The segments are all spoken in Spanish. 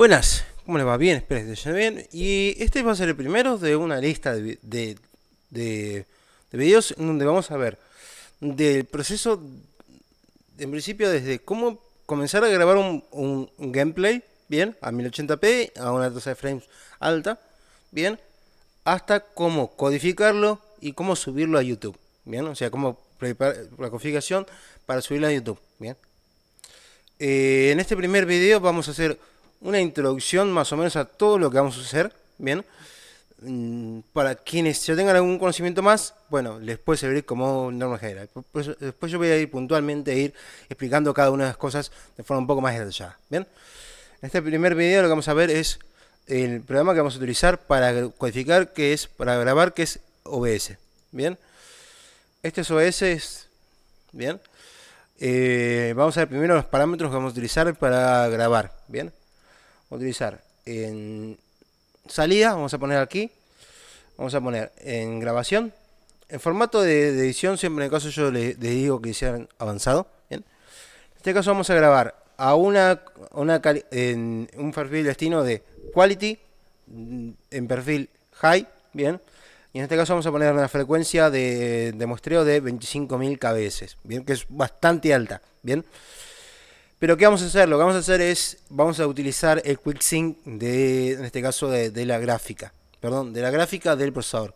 Buenas, ¿cómo les va? Bien, espero que estén bien. Y este va a ser el primero de una lista de, de, videos en donde vamos a ver del proceso, en principio, desde cómo comenzar a grabar un, gameplay, bien, a 1080p, a una tasa de frames alta, bien, hasta cómo codificarlo y cómo subirlo a YouTube, bien, o sea, cómo preparar la configuración para subirlo a YouTube, bien. Eh, en este primer video vamos a hacer una introducción más o menos a todo lo que vamos a hacer, ¿bien? Mm, para quienes ya tengan algún conocimiento más, bueno, les puede servir como norma general. Pues, después yo voy a ir puntualmente ir explicando cada una de las cosas de forma un poco más detallada, ¿bien? En este primer video lo que vamos a ver es el programa que vamos a utilizar para codificar, que es, para grabar, que es OBS, ¿bien? Este es OBS, es, ¿bien? Eh, vamos a ver primero los parámetros que vamos a utilizar para grabar, ¿bien? utilizar en salida, vamos a poner aquí, vamos a poner en grabación. En formato de, edición, siempre en el caso yo les, digo que sean avanzado. ¿bien? En este caso vamos a grabar a una, una en un perfil destino de quality, mm, en perfil high, bien. Y en este caso vamos a poner una frecuencia de, muestreo de 25.000 kbs, bien, que es bastante alta, bien. Pero ¿qué vamos a hacer? Lo que vamos a hacer es, vamos a utilizar el quick sync de, en este caso, de, la gráfica. Perdón, de la gráfica del procesador.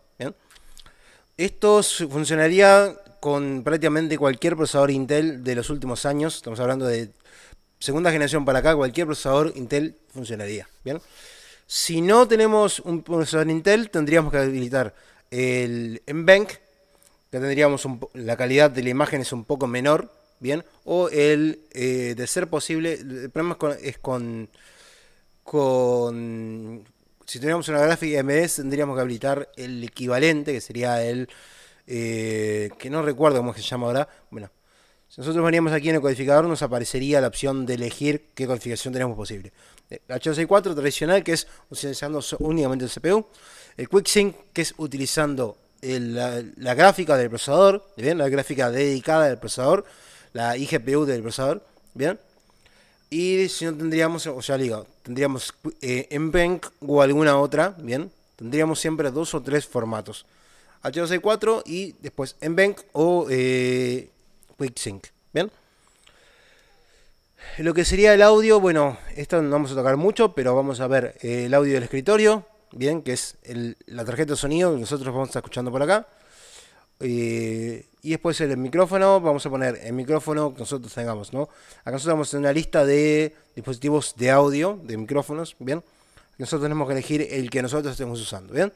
Esto funcionaría con prácticamente cualquier procesador Intel de los últimos años. Estamos hablando de segunda generación para acá, cualquier procesador Intel funcionaría. ¿bien? Si no tenemos un procesador Intel, tendríamos que habilitar el embank que tendríamos la calidad de la imagen es un poco menor, ¿bien? O el, eh, de ser posible, el problema es con, con, si tuviéramos una gráfica MDS tendríamos que habilitar el equivalente, que sería el, eh, que no recuerdo cómo se llama ahora, bueno, si nosotros veníamos aquí en el codificador, nos aparecería la opción de elegir qué configuración tenemos posible. Eh, h 64 tradicional, que es utilizando únicamente el CPU. El QuickSync, que es utilizando la, gráfica del procesador, ¿bien? la gráfica dedicada del procesador la IGPU del procesador, ¿bien? Y si no tendríamos, o sea, digo, tendríamos eh, o alguna otra, ¿bien? Tendríamos siempre dos o tres formatos. H264 y después MBank o eh, QuickSync, ¿bien? Lo que sería el audio, bueno, esto no vamos a tocar mucho, pero vamos a ver eh, el audio del escritorio, bien, que es la tarjeta de sonido que nosotros vamos a estar escuchando por acá. Eh, y después el micrófono, vamos a poner el micrófono que nosotros tengamos, ¿no? Acá nosotros vamos en una lista de dispositivos de audio, de micrófonos, ¿bien? Nosotros tenemos que elegir el que nosotros estemos usando, ¿bien?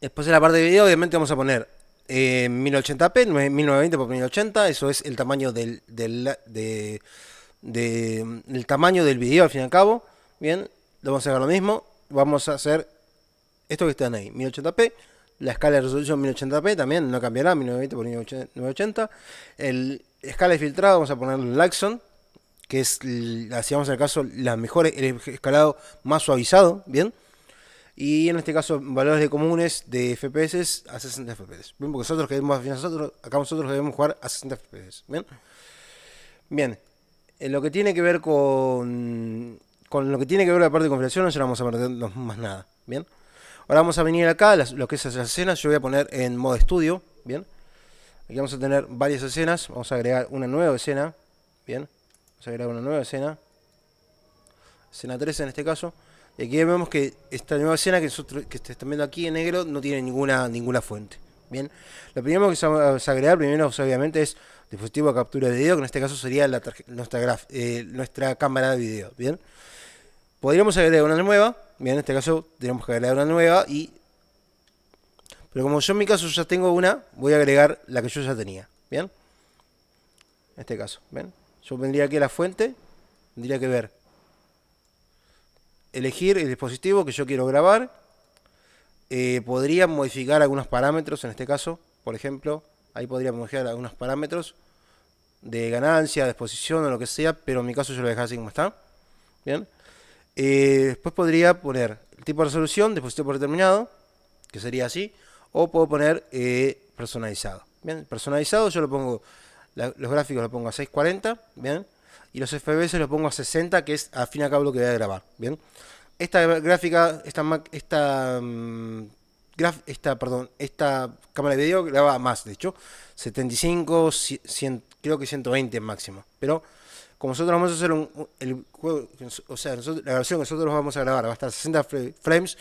Después en la parte de video, obviamente vamos a poner 1080p, eh, 1920x1080, eso es el tamaño del, de, el tamaño del video al fin y al cabo, ¿bien? lo Vamos a hacer lo mismo, vamos a hacer esto que están ahí, 1080p, la escala de resolución 1080p también no cambiará, 1920 por 980 El escala de filtrado, vamos a poner Laxon, que es, hacíamos vamos al caso, la mejor, e-, el escalado más suavizado, ¿bien? Y en este caso, valores de comunes de FPS a 60 FPS. Bien, porque nosotros queremos, nosotros, acá nosotros debemos jugar a 60 FPS, ¿bien? Bien, en lo que tiene que ver con, con lo que tiene que ver la parte de configuración, no la vamos a perder más nada, ¿bien? Ahora vamos a venir acá, lo que es las escenas, yo voy a poner en modo estudio, ¿bien? Aquí vamos a tener varias escenas, vamos a agregar una nueva escena, ¿bien? Vamos a agregar una nueva escena, escena 3 en este caso, y aquí vemos que esta nueva escena que, están viendo aquí en negro no tiene ninguna, ninguna fuente, ¿bien? Lo primero que vamos a agregar, primero obviamente es dispositivo de captura de video, que en este caso sería nuestra, eh, nuestra cámara de video, ¿bien? bien Podríamos agregar una nueva. bien, en este caso tenemos que agregar una nueva y... Pero como yo en mi caso ya tengo una, voy a agregar la que yo ya tenía. ¿Bien? En este caso, ¿ven? Yo vendría aquí a la fuente, tendría que ver. Elegir el dispositivo que yo quiero grabar. Eh, podría modificar algunos parámetros, en este caso, por ejemplo, ahí podría modificar algunos parámetros de ganancia, de exposición o lo que sea, pero en mi caso yo lo dejar así como está. Bien. Eh, después podría poner el tipo de resolución, por determinado, que sería así, o puedo poner eh, personalizado. Bien, personalizado yo lo pongo, los gráficos lo pongo a 640, bien, y los FPS los pongo a 60, que es a fin y cabo lo que voy a grabar, bien. Esta gráfica, esta, esta, mm, esta, perdón, esta cámara de video graba más, de hecho, 75, creo que 120 máximo, pero como nosotros vamos a hacer un, el juego, o sea, la versión que nosotros vamos a grabar va a estar a 60 frames,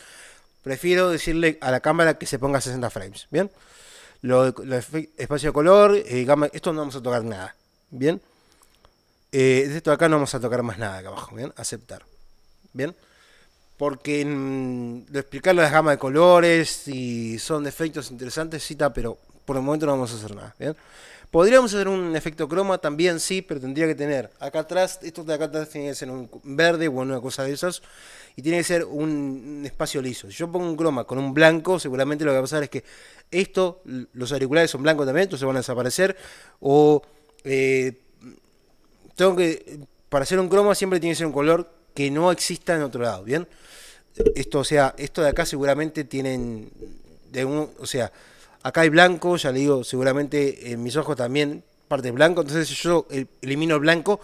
prefiero decirle a la cámara que se ponga a 60 frames, ¿bien? Lo, espacio de color, eh, esto no vamos a tocar nada, ¿bien? Eh, de esto acá no vamos a tocar más nada acá abajo, ¿bien? Aceptar, ¿bien? Porque lo mm, explicar la gama de colores y son efectos interesantes, cita, pero por el momento no vamos a hacer nada, ¿bien? Podríamos hacer un efecto croma también, sí, pero tendría que tener acá atrás, esto de acá atrás tiene que ser un verde o una cosa de esas, y tiene que ser un espacio liso. Si yo pongo un croma con un blanco, seguramente lo que va a pasar es que esto, los auriculares son blancos también, entonces van a desaparecer, o eh, tengo que, para hacer un croma siempre tiene que ser un color que no exista en otro lado, ¿bien? Esto, o sea, esto de acá seguramente tienen, o sea, Acá hay blanco, ya le digo, seguramente en eh, mis ojos también parte blanco. Entonces, si yo elimino el blanco,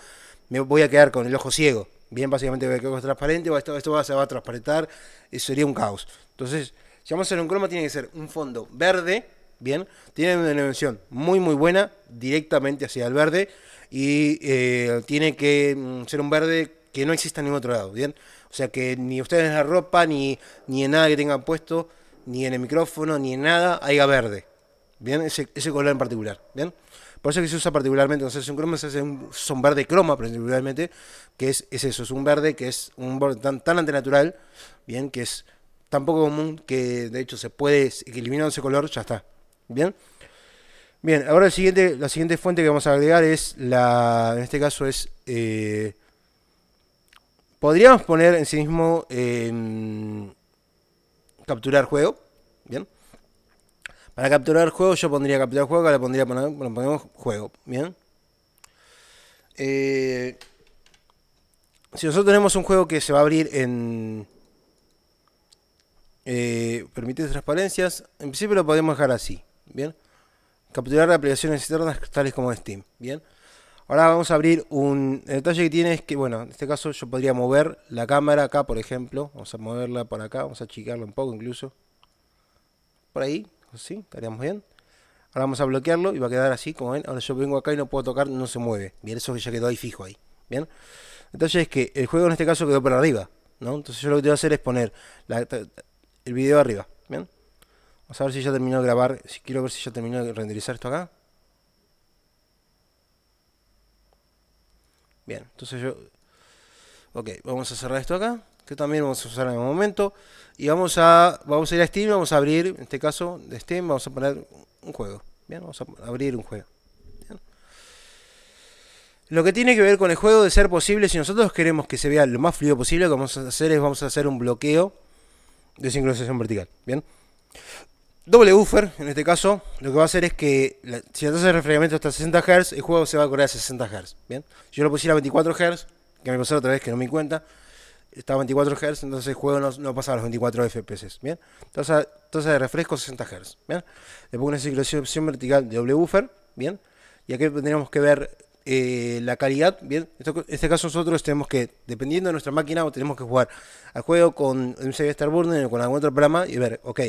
me voy a quedar con el ojo ciego. Bien, básicamente que a ojo transparente, esto, esto se va a transparentar, eso eh, sería un caos. Entonces, si vamos a hacer un croma, tiene que ser un fondo verde, bien, tiene una dimensión muy, muy buena, directamente hacia el verde, y eh, tiene que mm, ser un verde que no exista en ningún otro lado, bien. O sea, que ni ustedes en la ropa, ni, ni en nada que tengan puesto, ni en el micrófono, ni en nada, haya verde. ¿Bien? Ese, color en particular. ¿Bien? Por eso que se usa particularmente, no se hace un croma, se hace un, son verde croma particularmente, que es, eso, es un verde que es un borde tan, tan antinatural, bien, que es tan poco común que de hecho se puede, eliminar ese color ya está. Bien. Bien, ahora el siguiente, la siguiente fuente que vamos a agregar es la, en este caso es, eh, podríamos poner en sí mismo, capturar juego. Bien. Para capturar juego, yo pondría capturar juego, le pondría poner, ponemos juego. Bien. Eh, si nosotros tenemos un juego que se va a abrir en. Eh, permite transparencias, en principio lo podemos dejar así. Bien. Capturar aplicaciones externas tales como Steam. Bien. Ahora vamos a abrir un... detalle que tiene es que, bueno, en este caso yo podría mover la cámara acá, por ejemplo. Vamos a moverla por acá, vamos a achicarla un poco incluso. Por ahí, así, estaríamos bien. Ahora vamos a bloquearlo y va a quedar así, como ven. Ahora yo vengo acá y no puedo tocar, no se mueve. Bien, eso ya quedó ahí fijo ahí. Bien. Entonces es que el juego en este caso quedó para arriba, ¿no? Entonces yo lo que voy a hacer es poner el video arriba, ¿bien? Vamos a ver si ya terminó de grabar, si quiero ver si ya terminó de renderizar esto acá. Bien, entonces yo... Ok, vamos a cerrar esto acá, que también vamos a usar en un momento. Y vamos a, vamos a ir a Steam, vamos a abrir, en este caso de Steam, vamos a poner un juego. Bien, vamos a abrir un juego. Lo que tiene que ver con el juego de ser posible, si nosotros queremos que se vea lo más fluido posible, lo que vamos a hacer es vamos a hacer un bloqueo de sincronización vertical. Bien. Doble buffer, en este caso, lo que va a hacer es que si la tasa de refrescamiento está a 60 Hz, el juego se va a correr a 60 Hz. ¿bien? Si yo lo pusiera a 24 Hz, que me pasó otra vez que no me cuenta, estaba a 24 Hz, entonces el juego no, no a los 24 FPS. ¿bien? Tasa, de refresco 60 Hz. ¿bien? Le pongo una circulación vertical de doble buffer. ¿bien? Y aquí tendríamos que ver eh, la calidad, bien, este, en este caso nosotros tenemos que, dependiendo de nuestra máquina, tenemos que jugar al juego con un Starburner o con algún otro programa y ver, ok,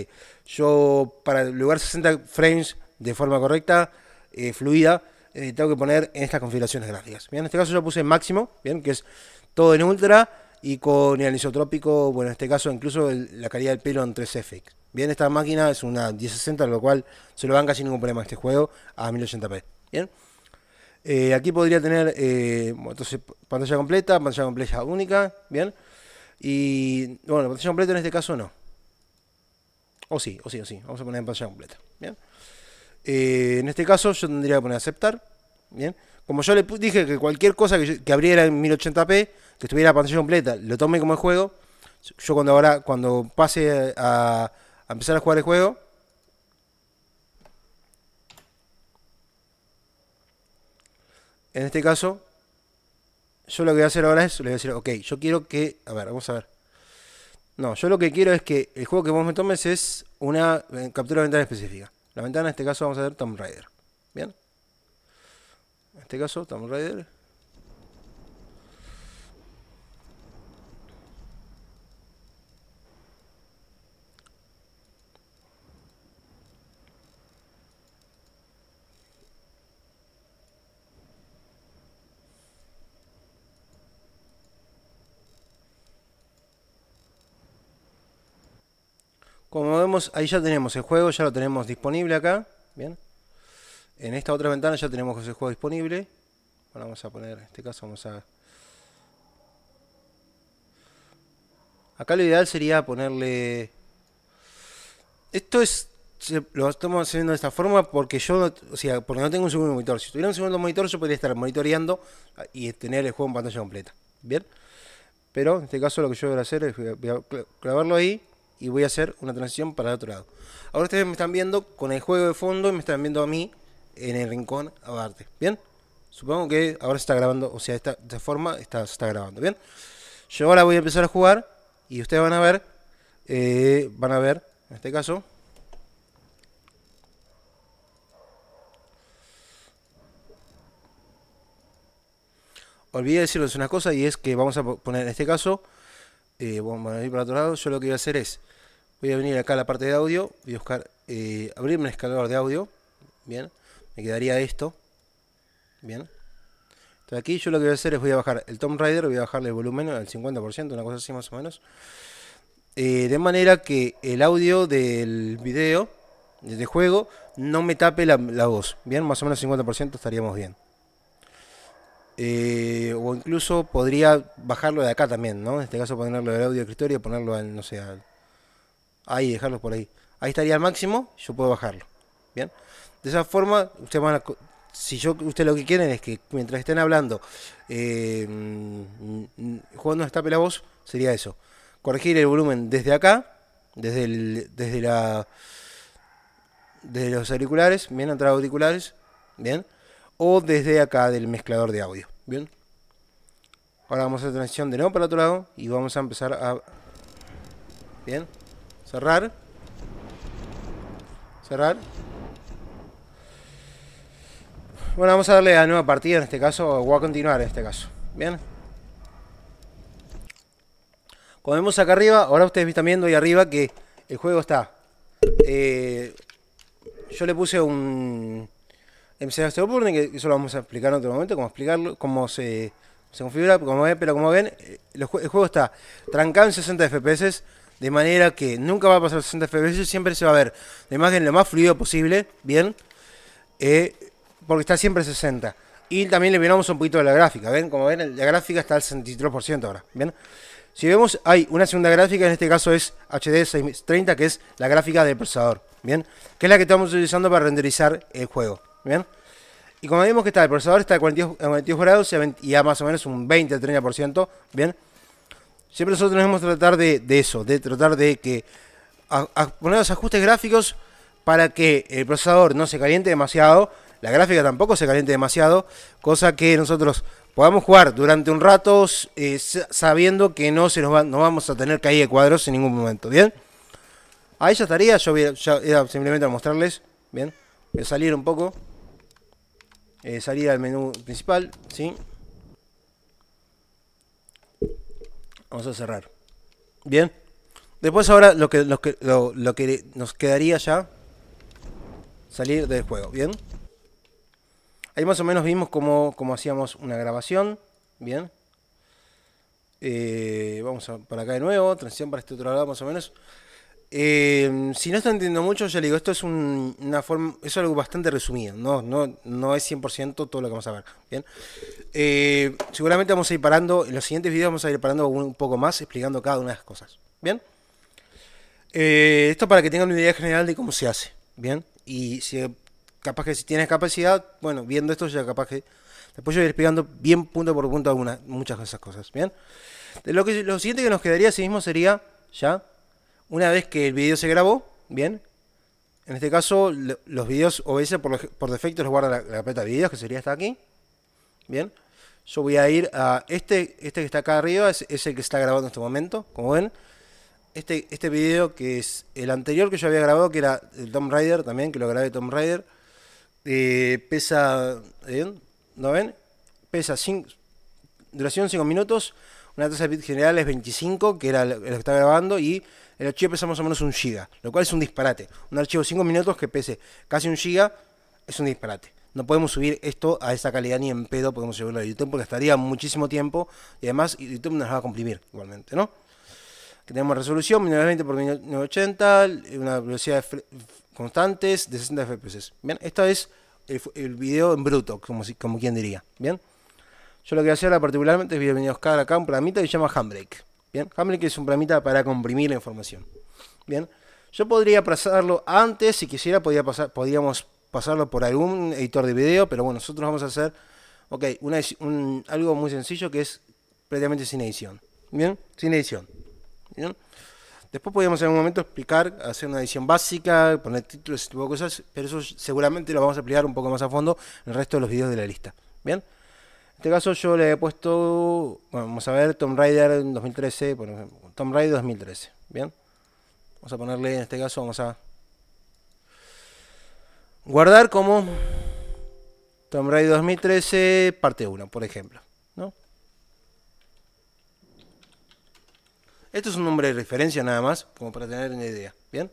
yo para lograr 60 frames de forma correcta, eh, fluida, eh, tengo que poner en estas configuraciones gráficas. Bien, en este caso yo puse máximo, bien, que es todo en ultra y con el isotrópico, bueno, en este caso incluso la calidad del pelo en 3 fx Bien, esta máquina es una 1060, lo cual se lo van casi ningún problema este juego a 1080p. Bien. Eh, aquí podría tener, eh, entonces, pantalla completa, pantalla completa única, ¿bien? Y, bueno, pantalla completa en este caso no. O sí, o sí, o sí. Vamos a poner en pantalla completa, ¿bien? Eh, en este caso yo tendría que poner aceptar, ¿bien? Como yo le dije que cualquier cosa que, abriera en 1080p, que estuviera pantalla completa, lo tome como el juego, yo cuando ahora, cuando pase a empezar a jugar el juego, En este caso, yo lo que voy a hacer ahora es, le voy a decir, ok, yo quiero que, a ver, vamos a ver. No, yo lo que quiero es que el juego que vos me tomes es una eh, captura de ventana específica. La ventana en este caso vamos a hacer Tomb Raider. ¿Bien? En este caso, Tomb Raider. Como vemos, ahí ya tenemos el juego, ya lo tenemos disponible acá. Bien. En esta otra ventana ya tenemos ese juego disponible. Ahora vamos a poner, en este caso vamos a... Acá lo ideal sería ponerle... Esto es... Lo estamos haciendo de esta forma porque yo, o sea, porque no tengo un segundo monitor. Si tuviera un segundo monitor yo podría estar monitoreando y tener el juego en pantalla completa. Bien. Pero en este caso lo que yo voy a hacer es clavarlo ahí y voy a hacer una transición para el otro lado. Ahora ustedes me están viendo con el juego de fondo y me están viendo a mí en el rincón aparte. ¿Bien? Supongo que ahora se está grabando, o sea, esta, de esta forma está, se está grabando. ¿Bien? Yo ahora voy a empezar a jugar y ustedes van a ver, eh, van a ver, en este caso, olvidé decirles una cosa y es que vamos a poner en este caso eh, vamos a para otro lado, yo lo que voy a hacer es, voy a venir acá a la parte de audio, voy a buscar, eh, abrirme el escalador de audio, bien, me quedaría esto, bien. Entonces aquí yo lo que voy a hacer es, voy a bajar el Tomb Raider, voy a bajarle el volumen al 50%, una cosa así más o menos. Eh, de manera que el audio del video, del este juego, no me tape la, la voz, bien, más o menos 50% estaríamos bien. Eh, o incluso podría bajarlo de acá también, ¿no? En este caso ponerlo del audio escritorio y ponerlo en, no sé, ahí, dejarlo por ahí. Ahí estaría al máximo, yo puedo bajarlo. ¿Bien? De esa forma, si yo, usted lo que quieren es que mientras estén hablando, jugando eh, jugando esta la voz, sería eso. Corregir el volumen desde acá, desde, el, desde la... Desde los auriculares, bien, entrar auriculares, bien o desde acá del mezclador de audio. Bien. Ahora vamos a hacer transición de nuevo para el otro lado y vamos a empezar a... Bien. Cerrar. Cerrar. Bueno, vamos a darle a nueva partida en este caso, o a continuar en este caso. Bien. Cuando vemos acá arriba, ahora ustedes están viendo ahí arriba que el juego está... Eh, yo le puse un MC que eso lo vamos a explicar en otro momento, cómo explicarlo, cómo se, configura, ven, pero como ven, eh, el juego está trancado en 60 FPS, de manera que nunca va a pasar 60 FPS, siempre se va a ver de más imagen lo más fluido posible, bien, eh, porque está siempre 60. Y también le miramos un poquito de la gráfica, ¿ven? Como ven, la gráfica está al 63% ahora, ¿bien? Si vemos, hay una segunda gráfica, en este caso es HD 630, que es la gráfica del procesador, ¿bien? Que es la que estamos utilizando para renderizar el juego. ¿Bien? Y como vimos que está, el procesador está a 42, grados y a, más o menos un 20-30%, ¿bien? Siempre nosotros tenemos tratar de, eso, de tratar de que poner los ajustes gráficos para que el procesador no se caliente demasiado, la gráfica tampoco se caliente demasiado, cosa que nosotros podamos jugar durante un rato eh, sabiendo que no, se nos no vamos a tener caída de cuadros en ningún momento, ¿bien? Ahí ya estaría, yo voy simplemente a mostrarles, ¿bien? Voy a salir un poco. Eh, salir al menú principal, ¿sí? Vamos a cerrar. Bien. Después ahora lo que, lo que, nos quedaría ya, salir del juego, ¿bien? Ahí más o menos vimos cómo, hacíamos una grabación, ¿bien? Eh, vamos para acá de nuevo, transición para este otro lado más o menos. Eh, si no están entendiendo mucho, ya le digo, esto es una forma, es algo bastante resumido, no, no, no es 100% todo lo que vamos a ver, ¿bien? Eh, seguramente vamos a ir parando, en los siguientes videos vamos a ir parando un poco más, explicando cada una de las cosas, ¿bien? Eh, esto para que tengan una idea general de cómo se hace, ¿bien? Y si capaz que si tienes capacidad, bueno, viendo esto ya capaz que... Después yo iré explicando bien punto por punto algunas, muchas de esas cosas, ¿bien? lo, que, lo siguiente que nos quedaría sí mismo sería, ya, una vez que el video se grabó, bien, en este caso los videos OBS por, defecto los guarda la, carpeta de videos, que sería esta aquí, bien. Yo voy a ir a este, este que está acá arriba, es, el que está grabando en este momento, como ven. Este, este video que es el anterior que yo había grabado, que era el Tomb Raider también, que lo grabé Tomb Raider. Eh, pesa, ¿eh? ¿no ven? Pesa 5, duración 5 minutos, una tasa de bit general es 25, que era lo que estaba grabando, y el archivo pesa más o menos un giga, lo cual es un disparate. Un archivo de 5 minutos que pese casi un giga es un disparate. No podemos subir esto a esa calidad ni en pedo podemos subirlo a YouTube porque estaría muchísimo tiempo y además YouTube nos va a comprimir igualmente, ¿no? tenemos resolución 1920x1980, una velocidad constante de 60 FPS. Bien, esto es el, video en bruto, como, quien diría. Bien, yo lo que voy a hacer ahora particularmente es bienvenidos acá cada campo, la mitad que se llama Handbrake. Bien, que es un programita para comprimir la información. Bien, yo podría pasarlo antes, si quisiera, podía pasar, podíamos pasarlo por algún editor de video, pero bueno, nosotros vamos a hacer okay, una, un, algo muy sencillo que es prácticamente sin edición. Bien, sin edición. Bien. Después podríamos en algún momento explicar, hacer una edición básica, poner títulos y tipo de cosas, pero eso seguramente lo vamos a explicar un poco más a fondo en el resto de los videos de la lista. Bien. En este caso yo le he puesto, vamos a ver, Tomb Raider 2013, Tomb Raider 2013, ¿bien? Vamos a ponerle, en este caso, vamos a guardar como Tomb Raider 2013, parte 1, por ejemplo, ¿no? Esto es un nombre de referencia nada más, como para tener una idea, ¿bien?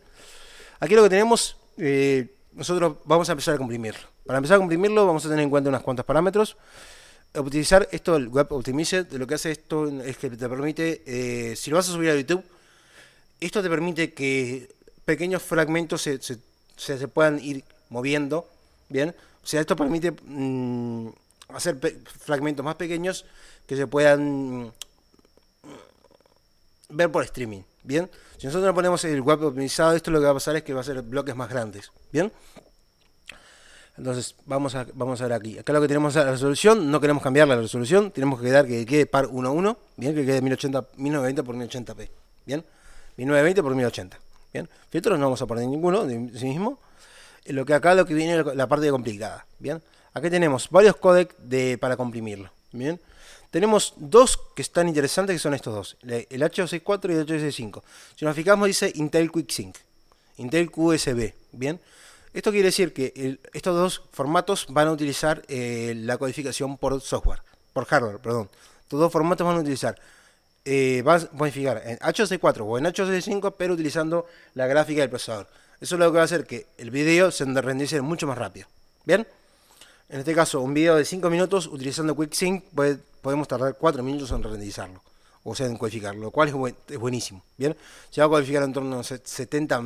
Aquí lo que tenemos... Eh, nosotros vamos a empezar a comprimirlo. Para empezar a comprimirlo vamos a tener en cuenta unas cuantas parámetros utilizar esto el Web Optimizer, lo que hace esto es que te permite, eh, si lo vas a subir a YouTube, esto te permite que pequeños fragmentos se, puedan ir moviendo, ¿bien? O sea, esto permite mm, hacer fragmentos más pequeños que se puedan mm, ver por streaming, ¿bien? Si nosotros no ponemos el web optimizado, esto lo que va a pasar es que va a ser bloques más grandes, ¿bien? Entonces, vamos a, vamos a ver aquí. Acá lo que tenemos es la resolución, no queremos cambiar la resolución, tenemos que quedar que quede par 1 1, bien, que quede 1080, 1920 por 1080p, bien, 1920 por 1080, bien. Filtros no vamos a poner ninguno de sí mismo. Eh, lo que acá lo que viene es la parte complicada, bien. Aquí tenemos varios codecs de, para comprimirlo, bien. Tenemos dos que están interesantes, que son estos dos, el H264 y el H265. Si nos fijamos dice Intel Quick Sync, Intel QSB, bien. Esto quiere decir que estos dos formatos van a utilizar eh, la codificación por software, por hardware, perdón. Estos dos formatos van a utilizar, eh, van a modificar en hc 4 o en hc 5 pero utilizando la gráfica del procesador. Eso es lo que va a hacer que el video se rendice mucho más rápido. ¿Bien? En este caso, un video de 5 minutos utilizando QuickSync podemos tardar 4 minutos en renderizarlo, o sea, en codificarlo, lo cual es buenísimo. ¿Bien? Se va a codificar en torno a 70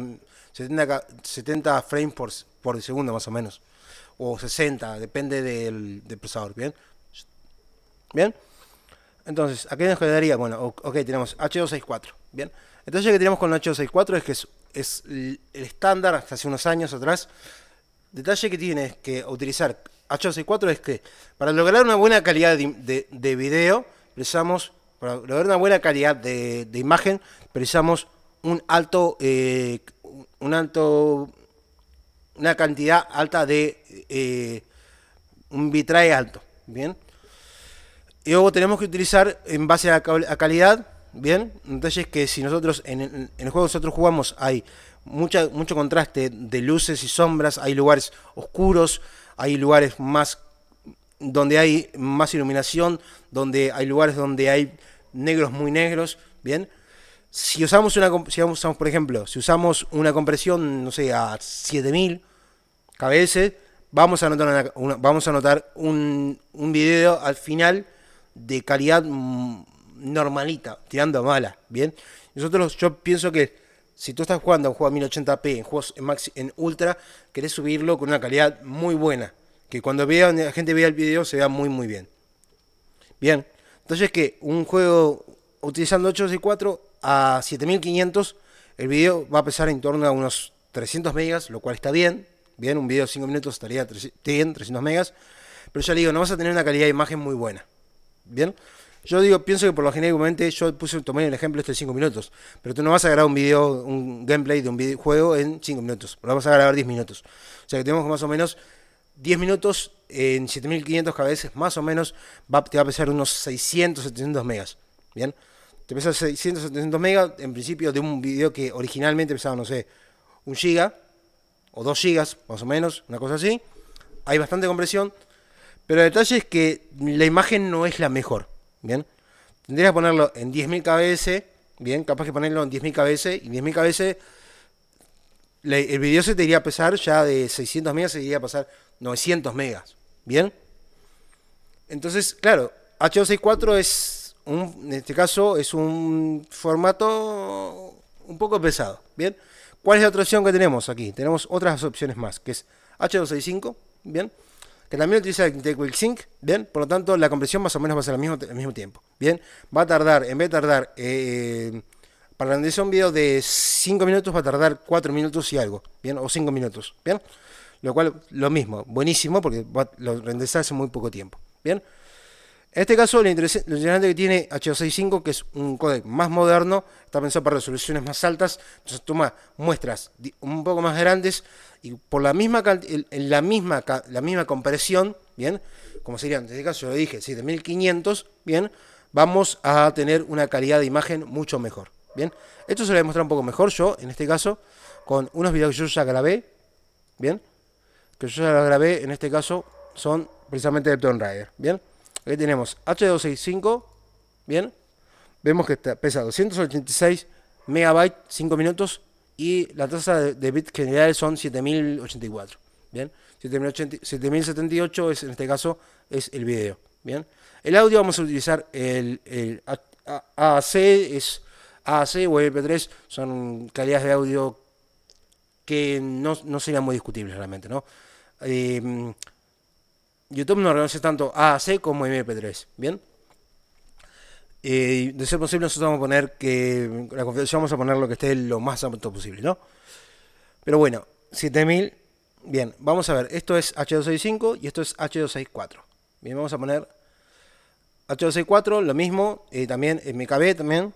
70, frames por, segundo más o menos. O 60, depende del, procesador, ¿bien? ¿Bien? Entonces, ¿a qué nos quedaría? Bueno, ok, tenemos H264, ¿bien? Entonces lo que tenemos con el H264 es que es, el estándar hasta hace unos años atrás. Detalle que tiene que utilizar H264 es que para lograr una buena calidad de, de, video, precisamos, para lograr una buena calidad de, imagen, precisamos un alto eh, un alto, una cantidad alta de eh, un vitrae alto, ¿bien? Y luego tenemos que utilizar en base a, la calidad, ¿bien? Entonces que si nosotros en, en el juego nosotros jugamos hay mucha, mucho contraste de luces y sombras, hay lugares oscuros, hay lugares más donde hay más iluminación, donde hay lugares donde hay negros muy negros, ¿bien? si usamos una, si usamos, por ejemplo, si usamos una compresión, no sé, a 7000 kbs, vamos a notar, vamos a un, un video al final de calidad normalita, tirando mala, ¿bien? Nosotros, yo pienso que si tú estás jugando un juego a 1080p, en juegos en, en ultra, querés subirlo con una calidad muy buena. Que cuando vean, la gente vea el video se vea muy muy bien. Bien, entonces que un juego utilizando 864 a 7500, el video va a pesar en torno a unos 300 megas, lo cual está bien. Bien, un video de 5 minutos estaría bien, 300 megas. Pero ya le digo, no vas a tener una calidad de imagen muy buena. Bien. Yo digo, pienso que por lo general, yo puse, tomé el ejemplo este de 5 minutos, pero tú no vas a grabar un video, un gameplay de un videojuego en 5 minutos, lo vas a grabar 10 minutos. O sea que tenemos más o menos 10 minutos en 7500 cabezas, más o menos va, te va a pesar unos 600, 700 megas. Bien te pesa 600, 700 megas, en principio de un video que originalmente pesaba, no sé, un giga o dos gigas, más o menos, una cosa así. Hay bastante compresión, pero el detalle es que la imagen no es la mejor, ¿bien? Tendrías que ponerlo en 10.000 kbs, ¿bien? Capaz que ponerlo en 10.000 kbs, y 10.000 kbs el video se te iría a pesar ya de 600 megas, se iría a pasar 900 megas, ¿bien? Entonces, claro, H264 es en este caso es un formato un poco pesado. ¿Bien? ¿Cuál es la otra opción que tenemos aquí? Tenemos otras opciones más, que es H265, ¿bien? Que también utiliza de sync ¿bien? Por lo tanto, la compresión más o menos va a ser al mismo, mismo tiempo, ¿bien? Va a tardar, en vez de tardar, eh, para renderizar un video de 5 minutos, va a tardar 4 minutos y algo, ¿bien? O 5 minutos, ¿bien? Lo cual, lo mismo, buenísimo, porque lo renderizar hace muy poco tiempo, ¿bien? En este caso, lo interesante que tiene h que es un codec más moderno, está pensado para resoluciones más altas, entonces toma muestras un poco más grandes y por la misma, la misma, la misma compresión, ¿bien? Como sería en este caso yo lo dije, 7500, ¿bien? Vamos a tener una calidad de imagen mucho mejor, ¿bien? Esto se lo voy a mostrar un poco mejor yo, en este caso, con unos videos que yo ya grabé, ¿bien? Que yo ya grabé, en este caso, son precisamente de Tomb Raider, ¿bien? Aquí tenemos H265, bien. Vemos que está, pesa 286 megabytes, 5 minutos, y la tasa de, de bits generales son 7084, bien. 7078 es, en este caso es el video, bien. El audio vamos a utilizar el, el AAC, es AAC o MP3, son calidades de audio que no, no serían muy discutibles realmente, ¿no? Eh, YouTube no reconoce tanto AAC como MP3, ¿bien? Eh, de ser posible nosotros vamos a poner que la configuración vamos a poner lo que esté lo más alto posible, ¿no? Pero bueno, 7000, bien, vamos a ver, esto es H265 y esto es H264. Bien, vamos a poner H264, lo mismo, eh, también MKB también.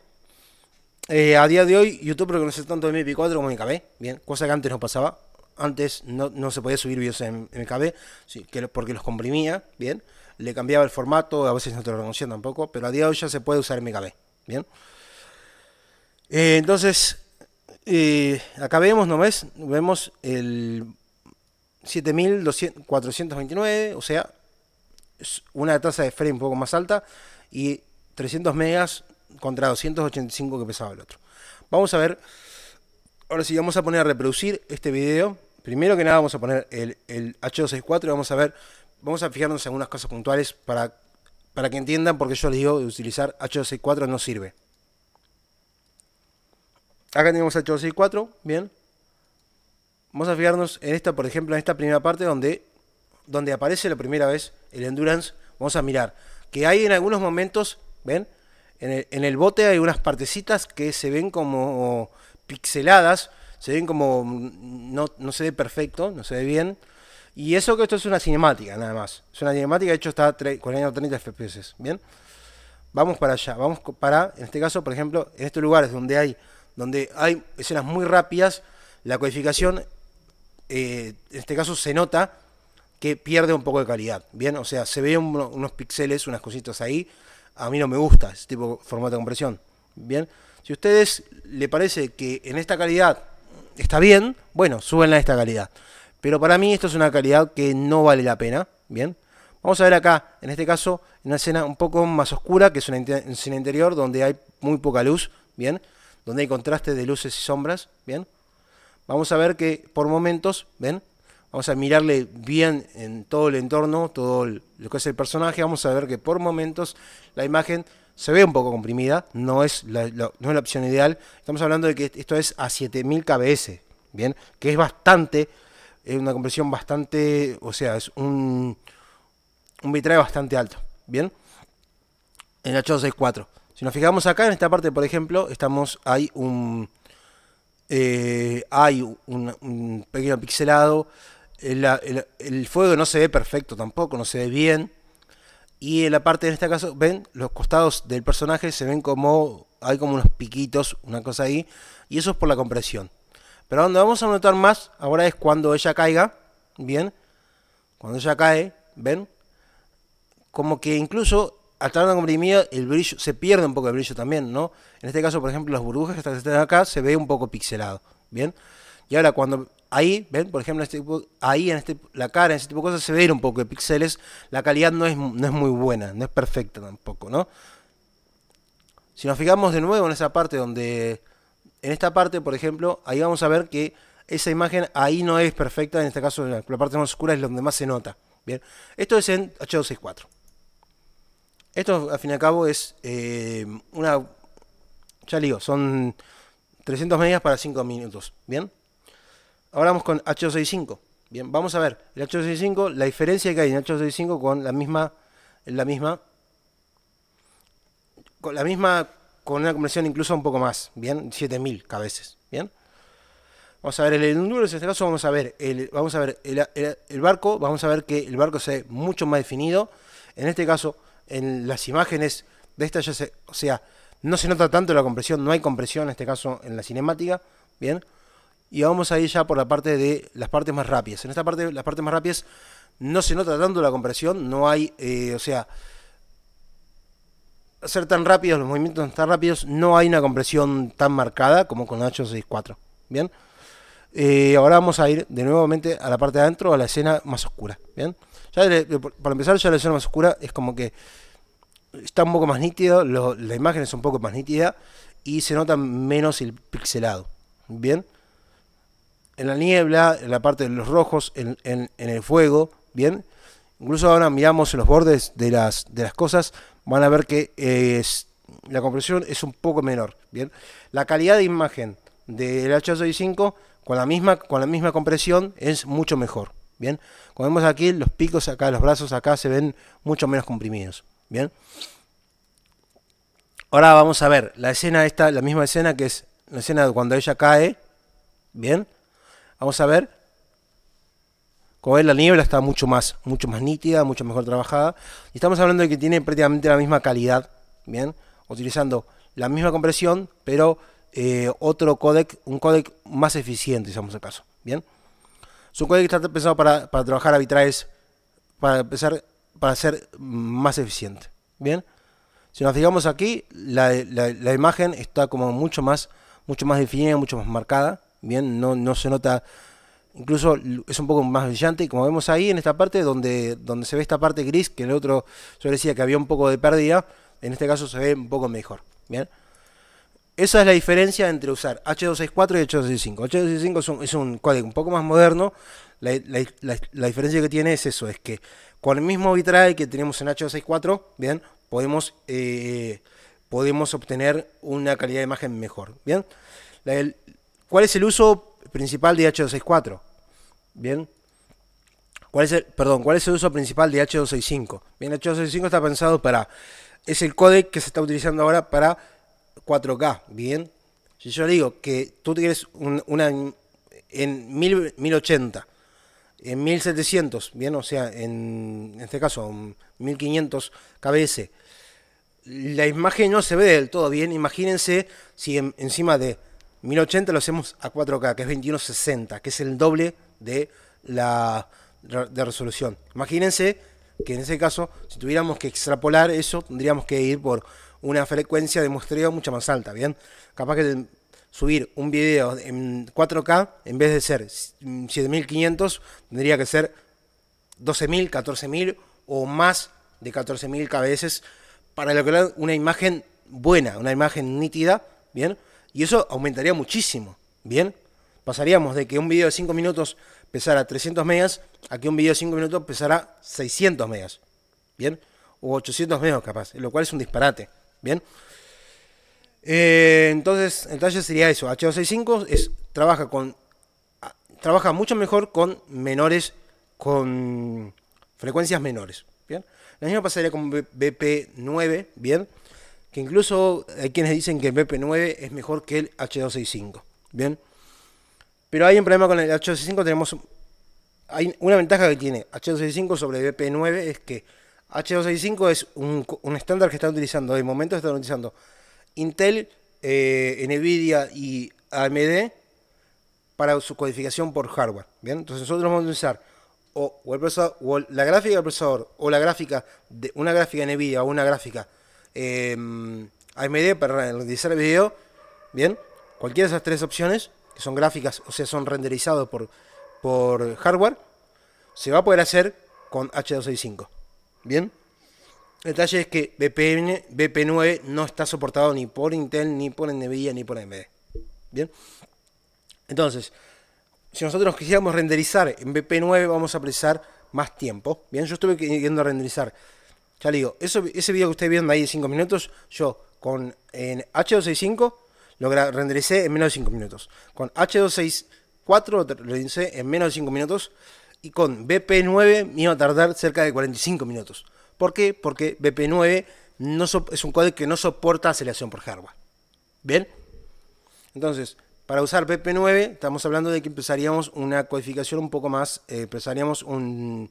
Eh, a día de hoy YouTube reconoce tanto MP4 como MKB, bien, cosa que antes no pasaba antes no, se podía subir videos en MKB, que, porque los comprimía, bien, le cambiaba el formato, a veces no te lo reconocían tampoco, pero a día de hoy ya se puede usar MKB, bien. Eh, entonces, eh, acá vemos, ¿no ves? Vemos el 7429, o sea, una tasa de frame un poco más alta y 300 megas contra 285 que pesaba el otro. Vamos a ver, ahora sí, vamos a poner a reproducir este video Primero que nada vamos a poner el, el H264 y vamos a ver, vamos a fijarnos en algunas cosas puntuales para, para que entiendan porque yo les digo que utilizar H264 no sirve. Acá tenemos H264, bien. Vamos a fijarnos en esta, por ejemplo, en esta primera parte donde, donde aparece la primera vez el Endurance. Vamos a mirar que hay en algunos momentos, ¿ven? en el bote hay unas partecitas que se ven como pixeladas se ven como no, se ve perfecto, no se ve bien. Y eso que esto es una cinemática nada más. Es una cinemática, de hecho está 40 o 30 FPS, ¿bien? Vamos para allá, vamos para, en este caso, por ejemplo, en estos lugares donde hay, donde hay escenas muy rápidas, la codificación, eh, en este caso se nota que pierde un poco de calidad, ¿bien? O sea, se ve unos píxeles, unas cositas ahí, a mí no me gusta ese tipo de formato de compresión, ¿bien? Si a ustedes le parece que en esta calidad está bien, bueno, suben a esta calidad. Pero para mí esto es una calidad que no vale la pena, ¿bien? Vamos a ver acá, en este caso, una escena un poco más oscura, que es una escena interior donde hay muy poca luz, ¿bien? Donde hay contraste de luces y sombras, ¿bien? Vamos a ver que por momentos, ¿ven? Vamos a mirarle bien en todo el entorno, todo lo que es el personaje, vamos a ver que por momentos la imagen se ve un poco comprimida, no es la, opción ideal. Estamos hablando de que esto es a 7000 kbs, ¿bien? Que es bastante, es una compresión bastante, o sea, es un, un bitrate bastante alto, ¿bien? En la 864. Si nos fijamos acá, en esta parte, por ejemplo, estamos, hay un... Eh, hay un, pequeño pixelado, el fuego no se ve perfecto tampoco, no se ve bien, y en la parte, de este caso, ven, los costados del personaje se ven como, hay como unos piquitos, una cosa ahí, y eso es por la compresión. Pero donde vamos a notar más ahora es cuando ella caiga, bien, cuando ella cae, ven, como que incluso al estar comprimida el brillo, se pierde un poco el brillo también, ¿no? En este caso, por ejemplo, las burbujas que están acá se ve un poco pixelado, bien. Y ahora cuando ahí, ven, por ejemplo, este ahí en este, la cara, en ese tipo de cosas, se ve un poco de píxeles. La calidad no es, no es muy buena, no es perfecta tampoco, ¿no? Si nos fijamos de nuevo en esa parte donde, en esta parte, por ejemplo, ahí vamos a ver que esa imagen ahí no es perfecta, en este caso la parte más oscura es donde más se nota. Bien, esto es en h Esto, al fin y al cabo, es eh, una. Ya le digo, son 300 medidas para 5 minutos. Bien, Ahora vamos con H265. Bien, vamos a ver el H265, la diferencia que hay en H265 con la misma, la misma, con la misma, con una compresión incluso un poco más, bien, 7000 cabezas, bien. Vamos a ver el enduro, en este caso vamos a ver, el, vamos a ver el, el barco, vamos a ver que el barco se ve mucho más definido. En este caso, en las imágenes de esta ya se, o sea, no se nota tanto la compresión, no hay compresión en este caso en la cinemática, bien y vamos a ir ya por la parte de las partes más rápidas. En esta parte, las partes más rápidas no se nota tanto la compresión, no hay, eh, o sea, ser tan rápidos, los movimientos tan rápidos, no hay una compresión tan marcada como con H64. Bien, eh, ahora vamos a ir de nuevamente a la parte de adentro, a la escena más oscura. Bien, para empezar, ya la escena más oscura es como que está un poco más nítida, la imagen es un poco más nítida y se nota menos el pixelado. Bien en la niebla, en la parte de los rojos, en, el fuego, ¿bien? Incluso ahora miramos los bordes de las, cosas, van a ver que la compresión es un poco menor, ¿bien? La calidad de imagen del h 5 con la misma, con la misma compresión es mucho mejor, ¿bien? Como vemos aquí, los picos acá, los brazos acá se ven mucho menos comprimidos, ¿bien? Ahora vamos a ver la escena esta, la misma escena que es la escena de cuando ella cae, ¿bien? Vamos a ver. Como ven, la niebla está mucho más, mucho más nítida, mucho mejor trabajada. Y estamos hablando de que tiene prácticamente la misma calidad, ¿bien? Utilizando la misma compresión, pero eh, otro codec, un codec más eficiente, si vamos caso, ¿bien? Es un codec que está pensado para, trabajar arbitrajes, para empezar, para ser más eficiente, ¿bien? Si nos fijamos aquí, la, la imagen está como mucho más, mucho más definida, mucho más marcada, Bien, no, no se nota. Incluso es un poco más brillante. Y como vemos ahí en esta parte, donde, donde se ve esta parte gris, que el otro yo decía que había un poco de pérdida, en este caso se ve un poco mejor. Bien. Esa es la diferencia entre usar H264 y H265. H265 es un, es un código un poco más moderno. La, diferencia que tiene es eso, es que con el mismo bitrate que tenemos en H264, bien, podemos, eh, podemos obtener una calidad de imagen mejor. Bien, ¿Cuál es el uso principal de H264? Bien. ¿Cuál es el, perdón, ¿cuál es el uso principal de H265? Bien, H265 está pensado para. Es el codec que se está utilizando ahora para 4K. Bien. Si yo digo que tú tienes una en 1080, en 1700, bien, o sea, en, este caso, 1500 kbs, la imagen no se ve del todo bien. Imagínense si encima de 1080 lo hacemos a 4K, que es 2160, que es el doble de la resolución. Imagínense que en ese caso, si tuviéramos que extrapolar eso, tendríamos que ir por una frecuencia de muestreo mucho más alta, ¿bien? Capaz que subir un video en 4K, en vez de ser 7500, tendría que ser 12000, 14000 o más de 14000 KBs para lograr una imagen buena, una imagen nítida, ¿bien? Y eso aumentaría muchísimo, ¿bien? Pasaríamos de que un video de 5 minutos pesara 300 megas a que un video de 5 minutos pesara 600 megas, ¿bien? O 800 megas capaz, lo cual es un disparate, ¿bien? entonces eh, entonces, el sería eso, H265 es, trabaja con trabaja mucho mejor con menores con frecuencias menores, ¿bien? La misma pasaría con BP9, ¿bien? que incluso hay quienes dicen que el BP9 es mejor que el H265. Bien. Pero hay un problema con el H265, tenemos hay una ventaja que tiene H265 sobre BP9 es que H265 es un, estándar que están utilizando, de momento están utilizando Intel, eh, Nvidia y AMD para su codificación por hardware. Bien, entonces nosotros vamos a utilizar la gráfica del procesador o la gráfica de una gráfica Nvidia o una gráfica hay em, AMD para renderizar el video. Bien, cualquiera de esas tres opciones, que son gráficas, o sea, son renderizados por, por hardware, se va a poder hacer con H265. Bien. El detalle es que BPN, BP9 no está soportado ni por Intel, ni por NVIDIA, ni por AMD. Bien. Entonces, si nosotros quisiéramos renderizar en BP9, vamos a precisar más tiempo. Bien, yo estuve queriendo renderizar ya le digo, ese video que ustedes vieron de ahí de 5 minutos, yo con en H265 lo rendericé en menos de 5 minutos. Con H264 lo rendericé en menos de 5 minutos. Y con BP9 me iba a tardar cerca de 45 minutos. ¿Por qué? Porque BP9 es un código que no soporta aceleración por hardware. ¿Bien? Entonces, para usar BP9 estamos hablando de que empezaríamos una codificación un poco más, eh, empezaríamos un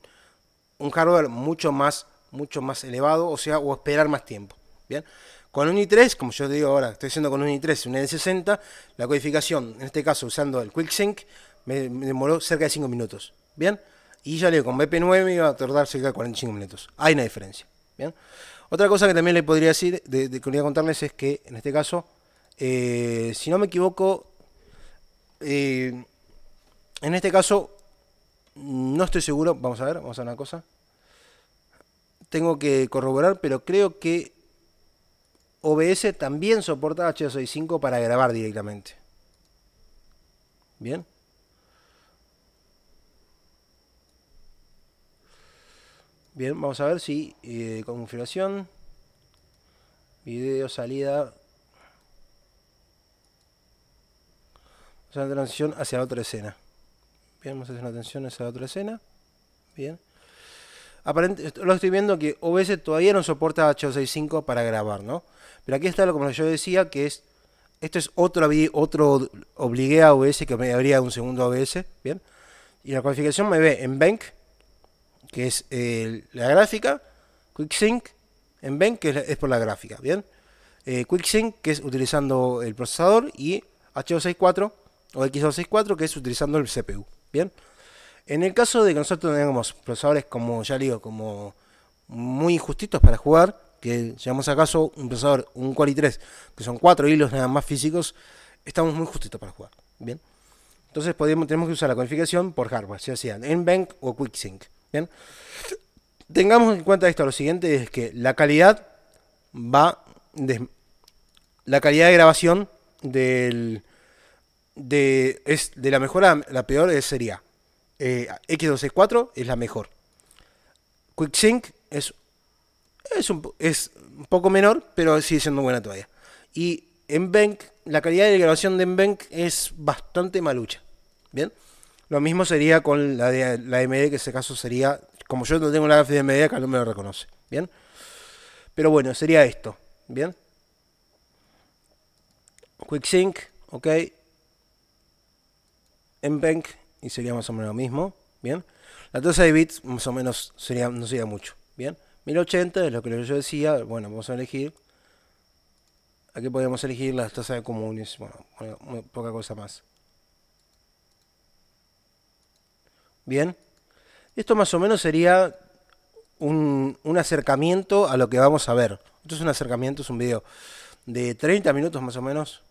hardware mucho más mucho más elevado, o sea, o esperar más tiempo. Bien. Con un i3, como yo te digo ahora, estoy haciendo con un i3 un N60, la codificación, en este caso usando el QuickSync, me, demoró cerca de 5 minutos. Bien. Y ya le digo, con BP9 me iba a tardar cerca de 45 minutos. Hay una diferencia. Bien. Otra cosa que también le podría decir, de, quería contarles es que en este caso, eh, si no me equivoco, eh, en este caso, no estoy seguro. Vamos a ver, vamos a una cosa tengo que corroborar, pero creo que OBS también soporta h 65 para grabar directamente. Bien. Bien, vamos a ver si eh, configuración, video, salida. Vamos a transición hacia otra escena. Bien, vamos a hacer una transición hacia otra escena. Bien. Aparentemente, lo estoy viendo que OBS todavía no soporta h para grabar, ¿no? Pero aquí está lo como yo decía, que es, esto es otro, otro obligué a OBS que me abría un segundo OBS, ¿bien? Y la cualificación me ve en Bank, que es eh, la gráfica, QuickSync, en Bank, que es, por la gráfica, ¿bien? Eh, QuickSync, que es utilizando el procesador, y h o x que es utilizando el CPU, ¿bien? bien en el caso de que nosotros tengamos procesadores como, ya digo, como muy injustitos para jugar, que llevamos acaso un procesador, un Core i3, que son cuatro hilos nada más físicos, estamos muy justitos para jugar. Bien. Entonces tenemos que usar la codificación por hardware, ya sea bank o QuickSync. Bien. Tengamos en cuenta esto, lo siguiente es que la calidad va de, la calidad de grabación del de, es de la mejor a la peor sería eh, X264 e es la mejor. QuickSync es, es, un, es un poco menor, pero sigue siendo buena todavía. Y en la calidad de grabación de Embank es bastante malucha. Bien, lo mismo sería con la de la MD que en este caso sería, como yo no tengo la de AMD, acá no me lo reconoce. Bien, pero bueno, sería esto. Bien, QuickSync, ok, Bank y sería más o menos lo mismo, ¿bien? La tasa de bits más o menos sería, no sería mucho, ¿bien? 1080 es lo que yo decía, bueno, vamos a elegir. Aquí podemos elegir la tasa de comunes, bueno, poca cosa más. Bien, esto más o menos sería un, un acercamiento a lo que vamos a ver. Esto es un acercamiento, es un video de 30 minutos más o menos,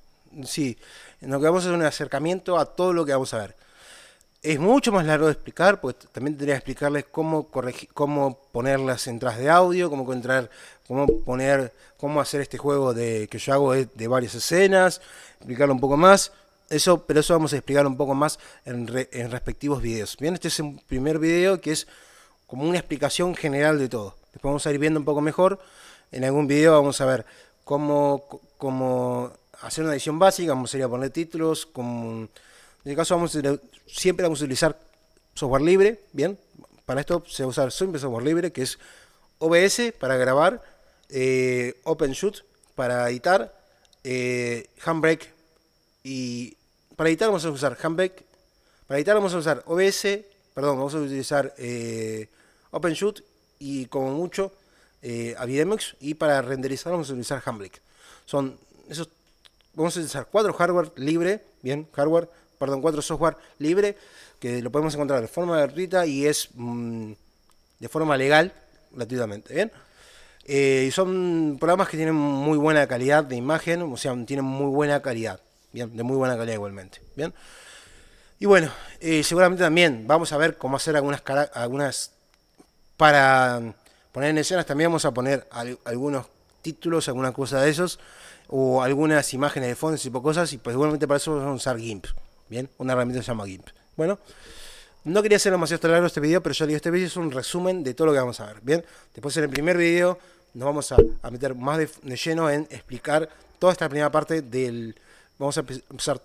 sí, lo que vamos a hacer es un acercamiento a todo lo que vamos a ver. Es mucho más largo de explicar, porque también tendría que explicarles cómo, corregir, cómo poner las entradas de audio, cómo encontrar, cómo poner, cómo hacer este juego de que yo hago de, varias escenas, explicarlo un poco más. Eso, pero eso vamos a explicar un poco más en, respectivos videos. Bien, este es un primer video que es como una explicación general de todo. Después vamos a ir viendo un poco mejor. En algún video vamos a ver cómo, cómo hacer una edición básica, vamos a a poner títulos, cómo en este caso vamos siempre vamos a utilizar software libre, ¿bien? Para esto se va a usar siempre software libre, que es OBS para grabar, eh, OpenShoot para editar, eh, Handbrake y para editar vamos a usar Handbrake, para editar vamos a usar OBS, perdón, vamos a utilizar eh, OpenShoot y como mucho eh, y para renderizar vamos a utilizar Handbrake. Son esos, vamos a utilizar cuatro hardware libre, bien, hardware perdón, cuatro software libre que lo podemos encontrar de forma gratuita y es mm, de forma legal gratuitamente, ¿bien? Eh, y son programas que tienen muy buena calidad de imagen, o sea, tienen muy buena calidad, ¿bien? De muy buena calidad igualmente, ¿bien? Y bueno, eh, seguramente también vamos a ver cómo hacer algunas, algunas para poner en escenas, también vamos a poner algunos títulos, alguna cosa de esos, o algunas imágenes de fondo, y cosas, y pues igualmente para eso vamos a usar GIMP. Bien, una herramienta que se llama GIMP. Bueno, no quería hacer demasiado largo este video, pero ya digo, este video es un resumen de todo lo que vamos a ver. Bien, después en el primer video nos vamos a, meter más de, lleno en explicar toda esta primera parte del... Vamos a empezar a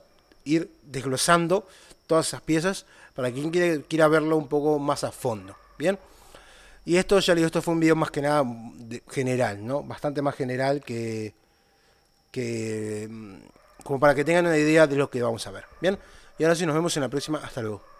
ir desglosando todas esas piezas para quien quiera, quiera verlo un poco más a fondo. Bien. Y esto, ya digo, esto fue un video más que nada general, ¿no? Bastante más general que, que... Como para que tengan una idea de lo que vamos a ver. Bien. Y ahora sí, nos vemos en la próxima. Hasta luego.